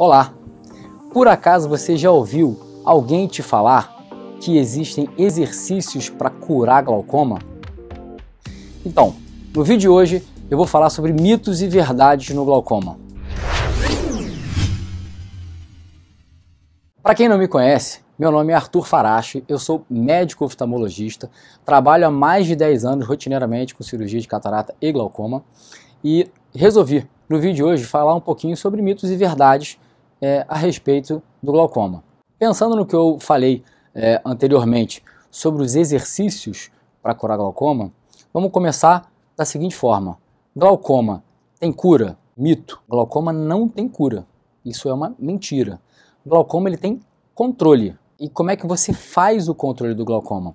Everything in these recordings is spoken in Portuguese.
Olá! Por acaso você já ouviu alguém te falar que existem exercícios para curar glaucoma? Então, no vídeo de hoje eu vou falar sobre mitos e verdades no glaucoma. Para quem não me conhece, meu nome é Arthur Farache, eu sou médico oftalmologista, trabalho há mais de 10 anos rotineiramente com cirurgia de catarata e glaucoma e resolvi no vídeo de hoje falar um pouquinho sobre mitos e verdades é, a respeito do glaucoma. Pensando no que eu falei é, anteriormente sobre os exercícios para curar glaucoma, vamos começar da seguinte forma: glaucoma tem cura? Mito. Glaucoma não tem cura. Isso é uma mentira. Glaucoma ele tem controle. E como é que você faz o controle do glaucoma?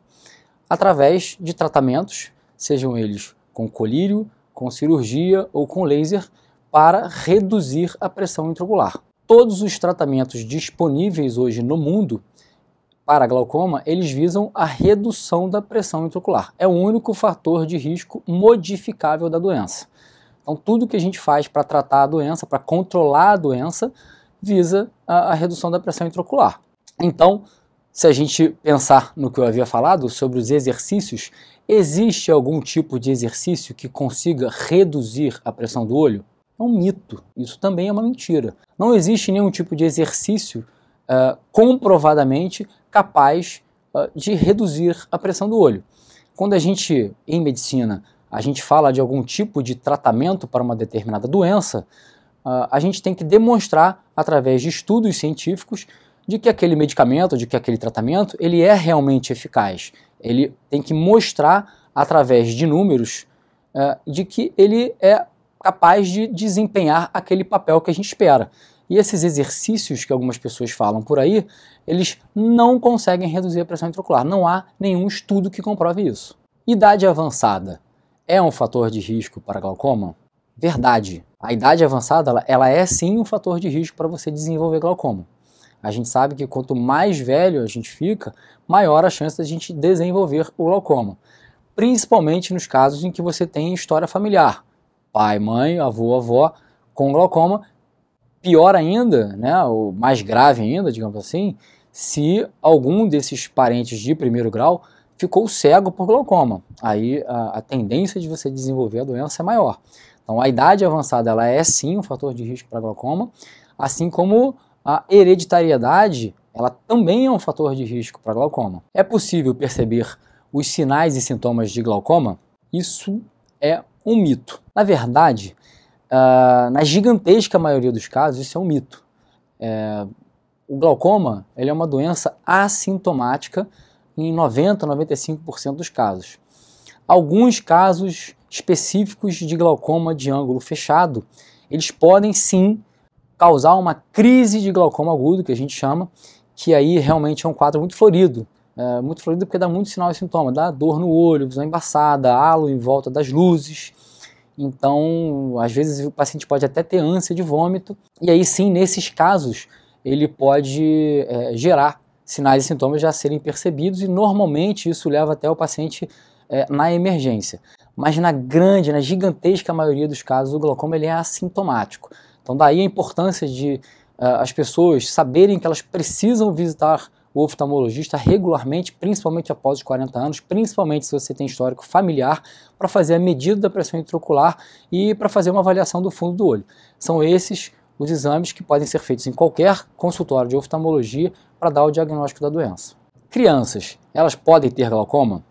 Através de tratamentos, sejam eles com colírio, com cirurgia ou com laser, para reduzir a pressão intraocular todos os tratamentos disponíveis hoje no mundo para glaucoma, eles visam a redução da pressão intraocular. É o único fator de risco modificável da doença. Então, tudo que a gente faz para tratar a doença, para controlar a doença, visa a, a redução da pressão intraocular. Então, se a gente pensar no que eu havia falado sobre os exercícios, existe algum tipo de exercício que consiga reduzir a pressão do olho? é um mito. Isso também é uma mentira. Não existe nenhum tipo de exercício uh, comprovadamente capaz uh, de reduzir a pressão do olho. Quando a gente, em medicina, a gente fala de algum tipo de tratamento para uma determinada doença, uh, a gente tem que demonstrar através de estudos científicos de que aquele medicamento, de que aquele tratamento, ele é realmente eficaz. Ele tem que mostrar através de números de que ele é capaz de desempenhar aquele papel que a gente espera. E esses exercícios que algumas pessoas falam por aí, eles não conseguem reduzir a pressão intraocular. Não há nenhum estudo que comprove isso. Idade avançada é um fator de risco para glaucoma? Verdade. A idade avançada ela, ela é sim um fator de risco para você desenvolver glaucoma. A gente sabe que quanto mais velho a gente fica, maior a chance da gente desenvolver o glaucoma. Principalmente nos casos em que você tem história familiar pai, mãe, avô, avó com glaucoma. Pior ainda, né, o mais grave ainda, digamos assim, se algum desses parentes de primeiro grau ficou cego por glaucoma. Aí a, a tendência de você desenvolver a doença é maior. Então a idade avançada ela é sim um fator de risco para glaucoma, assim como a hereditariedade ela também é um fator de risco para glaucoma. É possível perceber os sinais e sintomas de glaucoma? Isso é um mito. Na verdade, uh, na gigantesca maioria dos casos, isso é um mito. É, o glaucoma ele é uma doença assintomática em 90, 95% dos casos. Alguns casos específicos de glaucoma de ângulo fechado, eles podem sim causar uma crise de glaucoma agudo, que a gente chama, que aí realmente é um quadro muito florido. É, muito florido porque dá muito sinal e sintoma, dá dor no olho, visão embaçada, halo em volta das luzes, então, às vezes o paciente pode até ter ânsia de vômito, e aí sim, nesses casos, ele pode é, gerar sinais e sintomas já serem percebidos, e normalmente isso leva até o paciente é, na emergência. Mas na grande, na gigantesca maioria dos casos, o glaucoma ele é assintomático. Então, daí a importância de uh, as pessoas saberem que elas precisam visitar o oftalmologista regularmente, principalmente após os 40 anos, principalmente se você tem histórico familiar, para fazer a medida da pressão intraocular e para fazer uma avaliação do fundo do olho. São esses os exames que podem ser feitos em qualquer consultório de oftalmologia para dar o diagnóstico da doença. Crianças, elas podem ter glaucoma?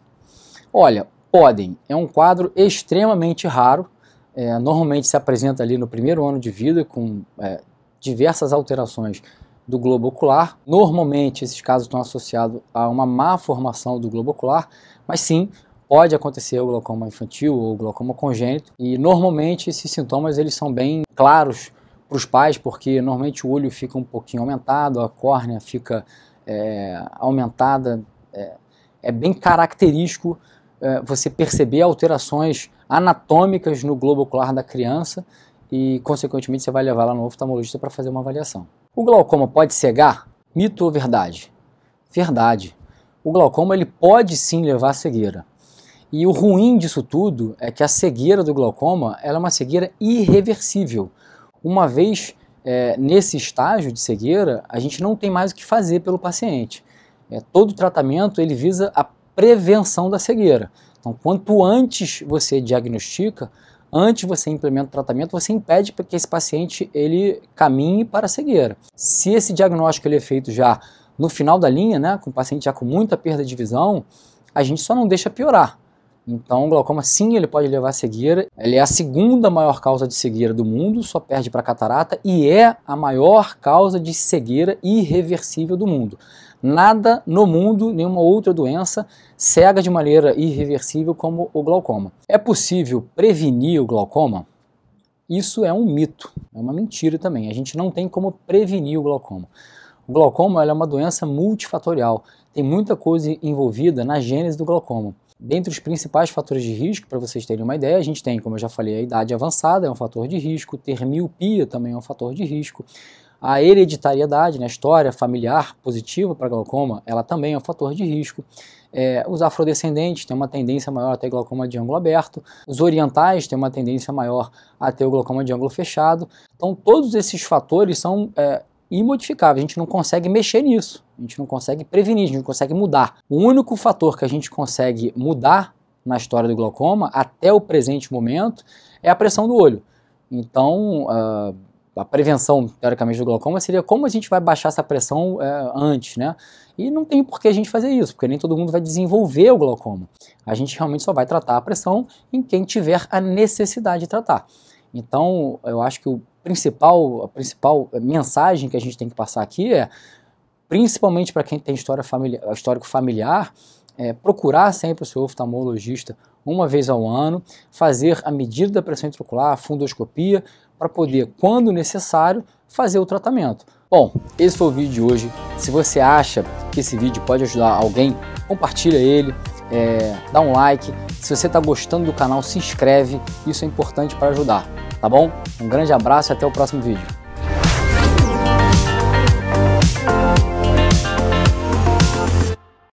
Olha, podem. É um quadro extremamente raro. É, normalmente se apresenta ali no primeiro ano de vida com é, diversas alterações do globo ocular. Normalmente, esses casos estão associados a uma má formação do globo ocular, mas sim pode acontecer o glaucoma infantil ou o glaucoma congênito e normalmente esses sintomas eles são bem claros para os pais porque normalmente o olho fica um pouquinho aumentado, a córnea fica é, aumentada, é, é, bem característico é, você perceber alterações anatômicas no globo ocular da criança e consequentemente você vai levar lá no oftalmologista para fazer uma avaliação. O glaucoma pode cegar? Mito ou verdade? Verdade. O glaucoma ele pode sim levar à cegueira. E o ruim disso tudo é que a cegueira do glaucoma é uma cegueira irreversível. Uma vez é, nesse estágio de cegueira, a gente não tem mais o que fazer pelo paciente. É, todo tratamento ele visa a prevenção da cegueira. Então, quanto antes você diagnostica, Antes você implementa o tratamento, você impede que esse paciente ele caminhe para a cegueira. Se esse diagnóstico ele é feito já no final da linha, né, com o paciente já com muita perda de visão, a gente só não deixa piorar. Então, o glaucoma sim, ele pode levar a cegueira. Ele é a segunda maior causa de cegueira do mundo, só perde para catarata e é a maior causa de cegueira irreversível do mundo. Nada no mundo, nenhuma outra doença, cega de maneira irreversível como o glaucoma. É possível prevenir o glaucoma? Isso é um mito, é uma mentira também. A gente não tem como prevenir o glaucoma. O glaucoma é uma doença multifatorial, tem muita coisa envolvida na gênese do glaucoma. Dentre os principais fatores de risco, para vocês terem uma ideia, a gente tem, como eu já falei, a idade avançada é um fator de risco, ter miopia também é um fator de risco, a hereditariedade, né, a história familiar positiva para glaucoma, ela também é um fator de risco. É, os afrodescendentes têm uma tendência maior a ter glaucoma de ângulo aberto, os orientais têm uma tendência maior a ter o glaucoma de ângulo fechado. Então, todos esses fatores são é, imodificáveis, a gente não consegue mexer nisso, a gente não consegue prevenir, a gente não consegue mudar. O único fator que a gente consegue mudar na história do glaucoma, até o presente momento, é a pressão do olho. Então. Uh, a prevenção, teoricamente, do glaucoma seria como a gente vai baixar essa pressão é, antes, né? E não tem por que a gente fazer isso, porque nem todo mundo vai desenvolver o glaucoma. A gente realmente só vai tratar a pressão em quem tiver a necessidade de tratar. Então, eu acho que o principal, a principal mensagem que a gente tem que passar aqui é, principalmente para quem tem história familiar, histórico familiar, é, procurar sempre o seu oftalmologista uma vez ao ano, fazer a medida da pressão intraocular, a fundoscopia, para poder, quando necessário, fazer o tratamento. Bom, esse foi o vídeo de hoje. Se você acha que esse vídeo pode ajudar alguém, compartilha ele, é, dá um like. Se você está gostando do canal, se inscreve, isso é importante para ajudar, tá bom? Um grande abraço e até o próximo vídeo.